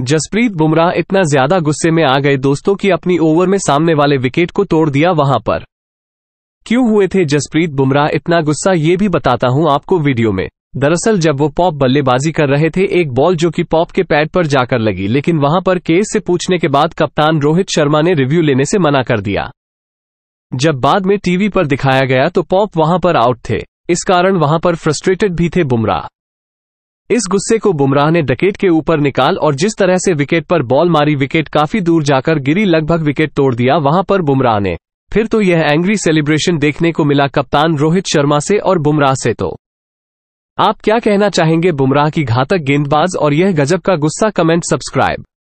जसप्रीत बुमराह इतना ज्यादा गुस्से में आ गए दोस्तों कि अपनी ओवर में सामने वाले विकेट को तोड़ दिया वहां पर क्यों हुए थे जसप्रीत बुमराह इतना गुस्सा ये भी बताता हूं आपको वीडियो में दरअसल जब वो पॉप बल्लेबाजी कर रहे थे एक बॉल जो कि पॉप के पैड पर जाकर लगी लेकिन वहां पर केस से पूछने के बाद कप्तान रोहित शर्मा ने रिव्यू लेने से मना कर दिया जब बाद में टीवी पर दिखाया गया तो पॉप वहां पर आउट थे इस कारण वहां पर फ्रस्ट्रेटेड भी थे बुमराह इस गुस्से को बुमराह ने डकेट के ऊपर निकाल और जिस तरह से विकेट पर बॉल मारी विकेट काफी दूर जाकर गिरी लगभग विकेट तोड़ दिया वहां पर बुमराह ने फिर तो यह एंग्री सेलिब्रेशन देखने को मिला कप्तान रोहित शर्मा से और बुमराह से तो आप क्या कहना चाहेंगे बुमराह की घातक गेंदबाज और यह गजब का गुस्सा कमेंट सब्सक्राइब